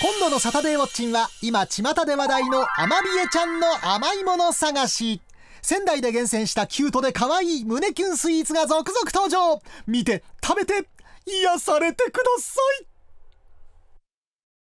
今度のサタデーウォッチンは今巷で話題のアマビエちゃんの甘いもの探し仙台で厳選したキュートで可愛い胸キュンスイーツが続々登場見て食べて癒されてください